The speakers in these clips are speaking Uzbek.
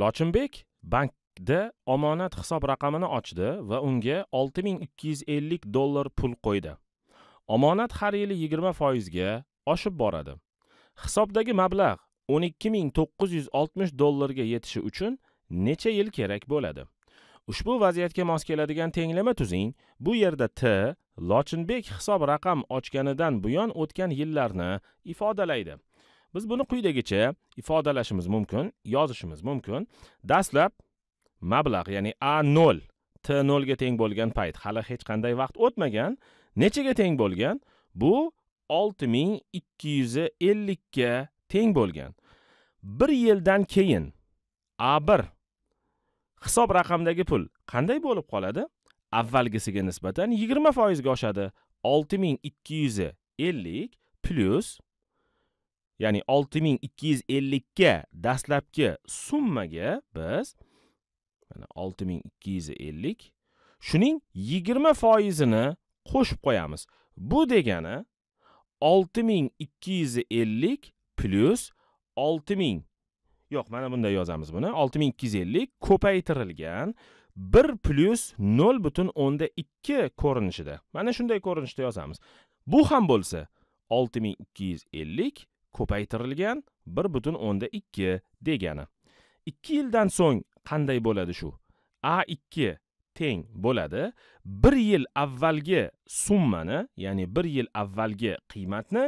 lochinbek bankda omonat hisob raqamini ochdi va unga 6250 dollar pul qo'ydi omonat har yili 20 foizga oshib boradi hisobdagi mablag' 12960 dollarga yetishi uchun necha yil kerak bo'ladi ushbu vaziyatga mos keladigan tenglama tuzing bu yerda t lochinbek hisob raqam ochganidan buyon o'tgan yillarni ifodalaydi biz buni quyidagicha ifodalashimiz mumkin yozishimiz mumkin dastlab mablag' ya'ni a nol t nolga teng bo'lgan payt hali hech qanday vaqt o'tmagan nechaga teng bo'lgan bu olti ming ikki yuz ellikka teng bo'lgan bir yildan keyin a bir hisob raqamdagi pul qanday bo'lib qoladi avvalgisiga nisbatan yigirma foizga oshadi olti ming ikki yuz ellik plyus ya'ni 6250 ga dastlabki summaga biz mana 6250 shuning 20 foizini qo'shib qo'yamiz. Bu degani 6250 plyus 6000 yo'q mana bunday yozamiz buni 6250 ko'paytirilgan 1 plyus 0 butun o'nda 2 ko'rinishida mana shunday ko'rinishda yozamiz bu ham bo'lsa 6250 ko'paytirilgan 1.2 degani. 2 yildan so'ng qanday bo'ladi shu? A2 teng bo'ladi. 1 yil avvalgi summani, ya'ni 1 yil avvalgi qiymatni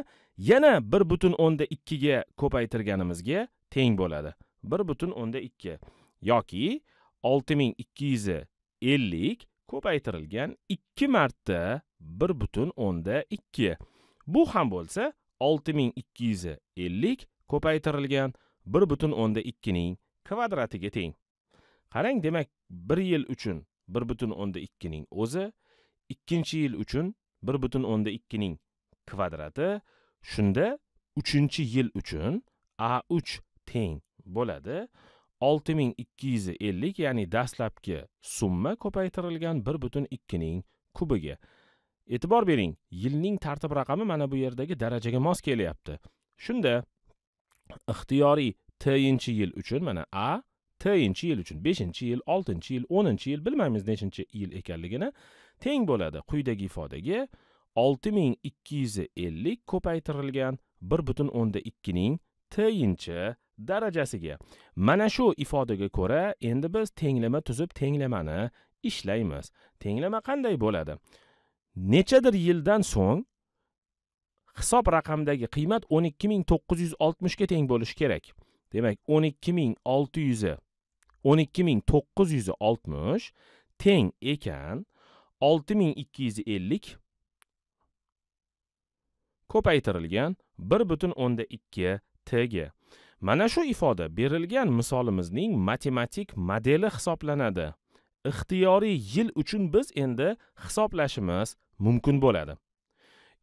yana 1.2 ga ko'paytirganimizga teng bo'ladi. 1.2 yoki 6250 ko'paytirilgan 2 marta 1.2. Bu ham bo'lsa 6250 ko'paytirilgan 1.2 ning kvadratiga teng. Qarang, demak, 1 yil uchun 1.2 ning o'zi, 2 yil uchun 1.2 ning kvadrati, shunda 3-yil uchun A3 teng bo'ladi. 6250 ya'ni dastlabki summa ko'paytirilgan 1.2 ning kubiga. e'tibor bering yilning tartib raqami mana bu yerdagi darajaga mos kelyapti shunda ixtiyoriy tinchi yil uchun mana a tinchi yil uchun beshinchi yil oltinchi yil o'ninchi yil bilmaymiz nechinchi yil ekanligini teng bo'ladi quyidagi ifodaga olti ming ikki yuz ellik ko'paytirilgan bir butun o'nda ikkining tinchi darajasiga mana shu ifodaga ko'ra endi biz tenglama tuzib tenglamani ishlaymiz tenglama qanday bo'ladi nechadir yildan so'ng hisob raqamdagi qiymat o'n ikki ming to'qqiz yuz oltmishga teng bo'lishi kerak demak o'n ikki ming olti yuzi o'n ikki ming to'qqiz yuz oltmish teng ekan olti ming ikki yuz ellik ko'paytirilgan bir butun o'nda ikki tg mana shu ifoda berilgan misolimizning matematik modeli hisoblanadi ixtiyoriy yil uchun biz endi hisoblashimiz mumkin bo'ladi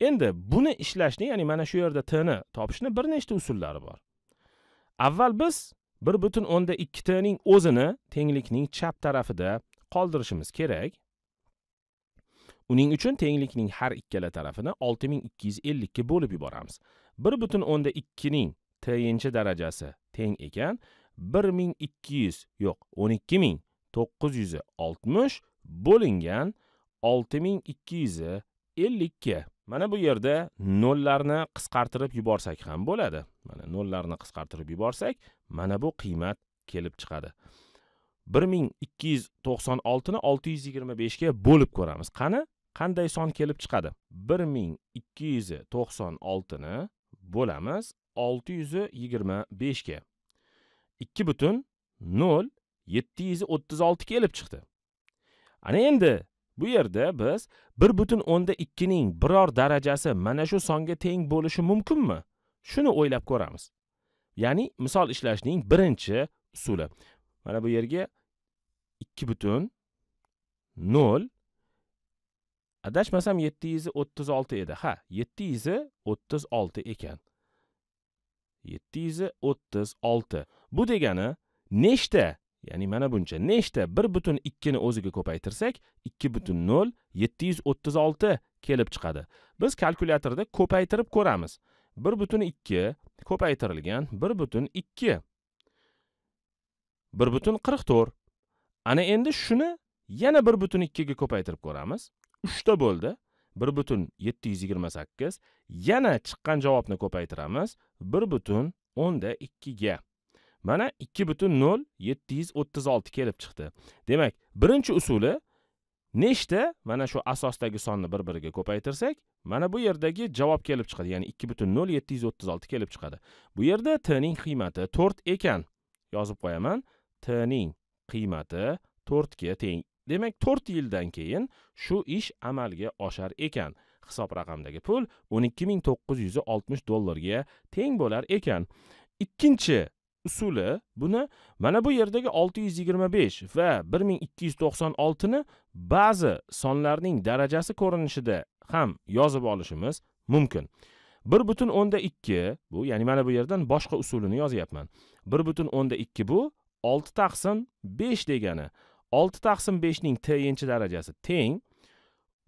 endi buni ishlashni ya'ni mana shu yerda tni topishni bir nechta usullari bor avval biz bir butun o'nda ikki tning o'zini tenglikning chap tarafida qoldirishimiz kerak uning uchun tenglikning har ikkala tarafini 6250 ga bo'lib yuboramiz bir butun o'nda ikkining tinchi darajasi teng ekan 1200 yo'q 12960 bo'lingan 6252. Mana bu yerda nollarni qisqartirib yuborsak ham bo'ladi. Mana nollarni qisqartirib yuborsak, mana bu qiymat kelib chiqadi. 1296 ni 625 ga bo'lib ko'ramiz. Qani qanday son kelib chiqadi? 1296 ni bo'lamiz 625 ga. 2 butun 0 736 kelib chiqdi. Ana endi bu yerda biz 1.2 ning biror darajasi mana shu songa teng bo'lishi mumkinmi shuni o'ylab ko'ramiz ya'ni misol ishlashning birinchi usuli mana bu yerga 2.0 adashmasam 736 edi ha 736 ekan 736 bu degani nechta ya'ni mana buncha nechta bir butun ikkini o'ziga ko'paytirsak ikki butun nol yetti yuz o'ttiz olti kelib chiqadi biz kalkulyatorda ko'paytirib ko'ramiz bir butun ikki ko'paytirilgan bir butun ikki bir butun qirq to'rt ana endi shuni yana bir butun ikkiga ko'paytirib ko'ramiz uchta bo'ldi bir butun yetti yuz yigirma sakkiz yana chiqqan javobni ko'paytiramiz bir butun o'nda ikkiga mana ikki butun nol yetti yuz o'ttiz olti kelib chiqdi demak birinchi usuli nechta mana shu asosdagi sonni bir biriga ko'paytirsak mana bu yerdagi javob kelib chiqadi ya'ni ikki butun nol yetti yuz o'ttiz olti kelib chiqadi bu yerda t ning qiymati to'rt ekan yozib qo'yaman t ning qiymati to'rtga teng demak to'rt yildan keyin shu ish amalga oshar ekan hisob raqamdagi pul o'n ikki ming to'qqiz yuz oltmish dollarga teng bo'lar ekan ikkinchi usuli buni mana bu yerdagi 625 va 1296 ni ba'zi sonlarning darajasi ko'rinishida ham yozib olishimiz mumkin bir butun o'nda ikki bu ya'ni mana bu yerdan boshqa usulini yozyapman bir butun o'nda ikki bu olti taqsim besh degani olti taqsim beshning tenchi darajasi teng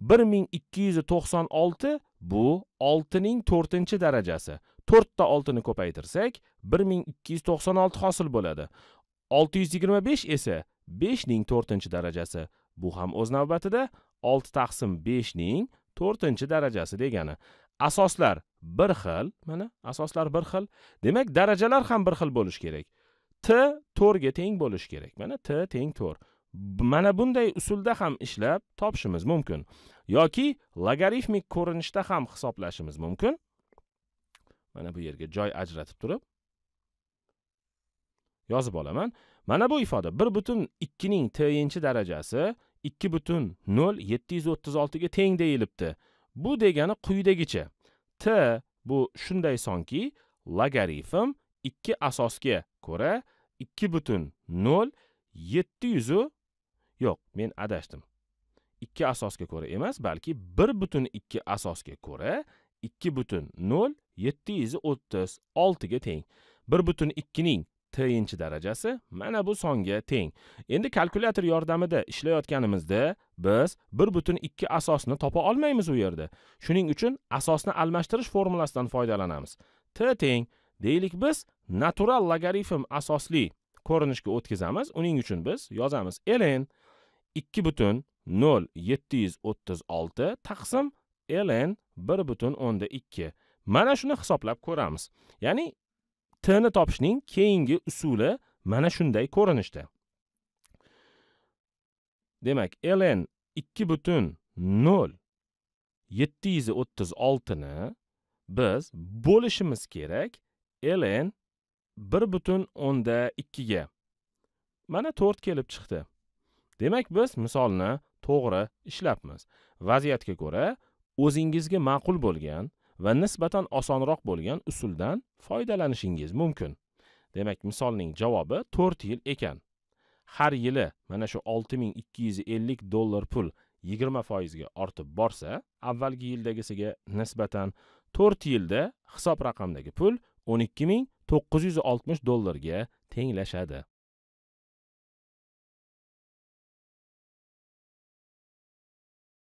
bir ming ikki yuz to'qson olti bu oltining to'rtinchi darajasi to'rtta oltini ko'paytirsak bir ming ikki yuz to'qson olti hosil bo'ladi olti yuz yigirma besh esa beshning to'rtinchi darajasi bu ham o'z navbatida olti taqsim beshning to'rtinchi darajasi degani asoslar bir xil mana asoslar bir xil demak darajalar ham bir xil bo'lishi kerak t to'rga teng bo'lishi kerak mana t teng to'r mana bunday usulda ham ishlab topishimiz mumkin yoki logarifmik ko'rinishda ham hisoblashimiz mumkin mana bu yerga joy ajratib turib yozib olaman mana bu ifoda bir butun ikkining yinchi darajasi ikki butun nol yetti yuz o'ttiz oltiga teng deyilibdi bu degani quyidagicha t bu shunday sonki logarifm ikki asosga ko'ra ikki butun nol yetti yo'q men adashdim ikki asosga ko'ra emas balki bir butun ikki asosga ko'ra ikki butun nol yetti yuz o'ttiz oltiga teng bir butun ikkining tinchi darajasi mana bu songa teng endi kalkulyator yordamida ishlayotganimizda biz bir butun ikki asosni topa olmaymiz u yerda shuning uchun asosni almashtirish formulasidan foydalanamiz t teng deylik biz natural logarifm asosli ko'rinishga o'tkazamiz uning uchun biz yozamiz ln ikki butun nol yetti yuz o'ttiz olti taqsim ln bir butun o'nda ikki mana shuni hisoblab ko'ramiz ya'ni t ni topishning keyingi usuli mana shunday ko'rinishda demak ln ikki butun nol yetti yuz o'ttiz oltini biz bo'lishimiz kerak ln bir butun o'nda ikkiga mana to'rt kelib chiqdi demak biz misolni to'g'ri ishlabmiz vaziyatga ko'ra o'zingizga ma'qul bo'lgan va nisbatan osonroq bo'lgan usuldan foydalanishingiz mumkin demak misolning javobi 4 yil ekan har yili mana shu 6250 dollar pul 20 foizga ortib borsa avvalgi yildagisiga nisbatan 4 yilda hisob raqamdagi pul 12960 dollarga tenglashadi